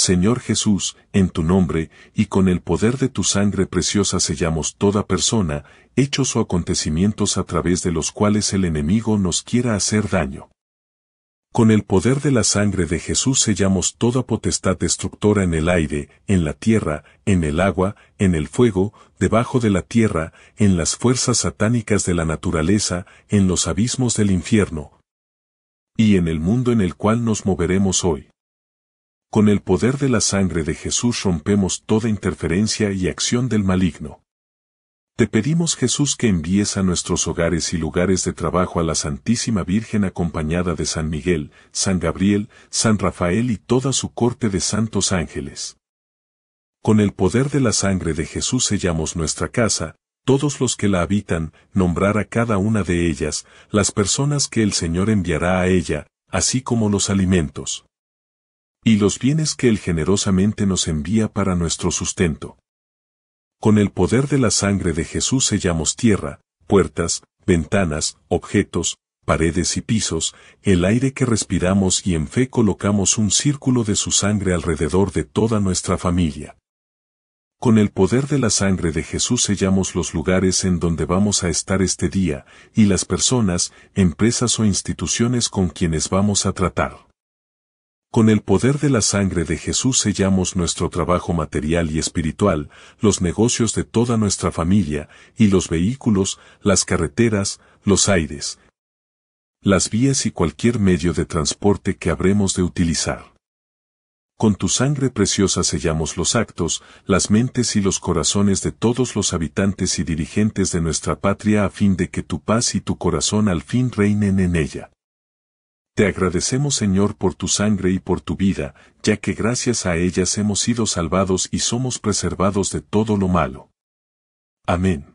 Señor Jesús, en tu nombre, y con el poder de tu sangre preciosa sellamos toda persona, hechos o acontecimientos a través de los cuales el enemigo nos quiera hacer daño. Con el poder de la sangre de Jesús sellamos toda potestad destructora en el aire, en la tierra, en el agua, en el fuego, debajo de la tierra, en las fuerzas satánicas de la naturaleza, en los abismos del infierno, y en el mundo en el cual nos moveremos hoy. Con el poder de la sangre de Jesús rompemos toda interferencia y acción del maligno. Te pedimos Jesús que envíes a nuestros hogares y lugares de trabajo a la Santísima Virgen acompañada de San Miguel, San Gabriel, San Rafael y toda su corte de santos ángeles. Con el poder de la sangre de Jesús sellamos nuestra casa, todos los que la habitan, nombrar a cada una de ellas, las personas que el Señor enviará a ella, así como los alimentos y los bienes que Él generosamente nos envía para nuestro sustento. Con el poder de la sangre de Jesús sellamos tierra, puertas, ventanas, objetos, paredes y pisos, el aire que respiramos y en fe colocamos un círculo de su sangre alrededor de toda nuestra familia. Con el poder de la sangre de Jesús sellamos los lugares en donde vamos a estar este día, y las personas, empresas o instituciones con quienes vamos a tratar. Con el poder de la sangre de Jesús sellamos nuestro trabajo material y espiritual, los negocios de toda nuestra familia, y los vehículos, las carreteras, los aires, las vías y cualquier medio de transporte que habremos de utilizar. Con tu sangre preciosa sellamos los actos, las mentes y los corazones de todos los habitantes y dirigentes de nuestra patria a fin de que tu paz y tu corazón al fin reinen en ella. Te agradecemos Señor por tu sangre y por tu vida, ya que gracias a ellas hemos sido salvados y somos preservados de todo lo malo. Amén.